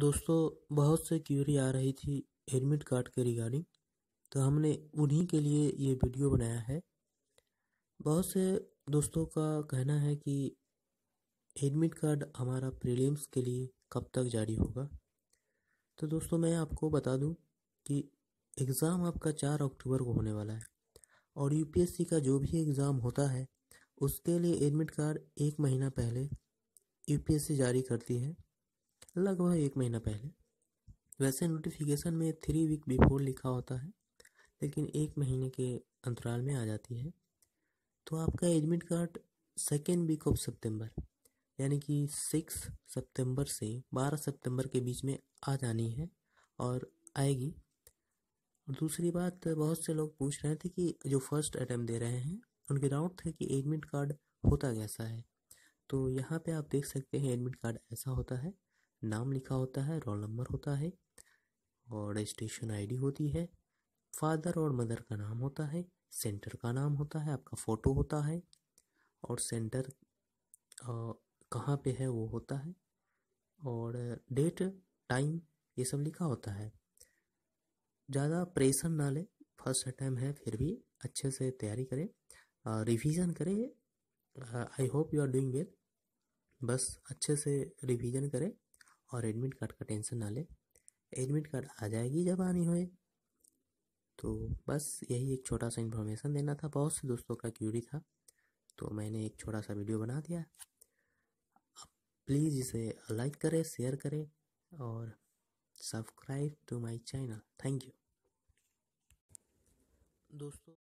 दोस्तों बहुत से क्यूरी आ रही थी एडमिट कार्ड के रिगार्डिंग तो हमने उन्हीं के लिए ये वीडियो बनाया है बहुत से दोस्तों का कहना है कि एडमिट कार्ड हमारा प्रीलिम्स के लिए कब तक जारी होगा तो दोस्तों मैं आपको बता दूं कि एग्ज़ाम आपका चार अक्टूबर को होने वाला है और यूपीएससी का जो भी एग्ज़ाम होता है उसके लिए एडमिट कार्ड एक महीना पहले यूपीएससी जारी करती है लगभग एक महीना पहले वैसे नोटिफिकेशन में थ्री वीक बिफोर लिखा होता है लेकिन एक महीने के अंतराल में आ जाती है तो आपका admit card second week of सितंबर यानी कि सिक्स सितंबर से बारह सितंबर के बीच में आ जानी है और आएगी दूसरी बात बहुत से लोग पूछ रहे थे कि जो फर्स्ट अटैम्प्ट दे रहे हैं उनके डाउट थे कि एडमिट कार्ड होता कैसा है तो यहाँ पे आप देख सकते हैं एडमिट कार्ड ऐसा होता है नाम लिखा होता है रोल नंबर होता है और रजिस्ट्रेशन आईडी होती है फादर और मदर का नाम होता है सेंटर का नाम होता है आपका फ़ोटो होता है और सेंटर कहाँ पे है वो होता है और डेट टाइम ये सब लिखा होता है ज़्यादा प्रेशर ना लें फर्स्ट अटैम्प है फिर भी अच्छे से तैयारी करें रिवीजन करें I hope you are doing well बस अच्छे से रिवीजन करें और एडमिट कार्ड का टेंशन ना ले एडमिट कार्ड आ जाएगी जब आनी होए तो बस यही एक छोटा सा इन्फॉर्मेशन देना था बहुत से दोस्तों का क्यूरी था तो मैंने एक छोटा सा वीडियो बना दिया प्लीज़ इसे लाइक करें शेयर करें और subscribe to my channel thank you दोस्तों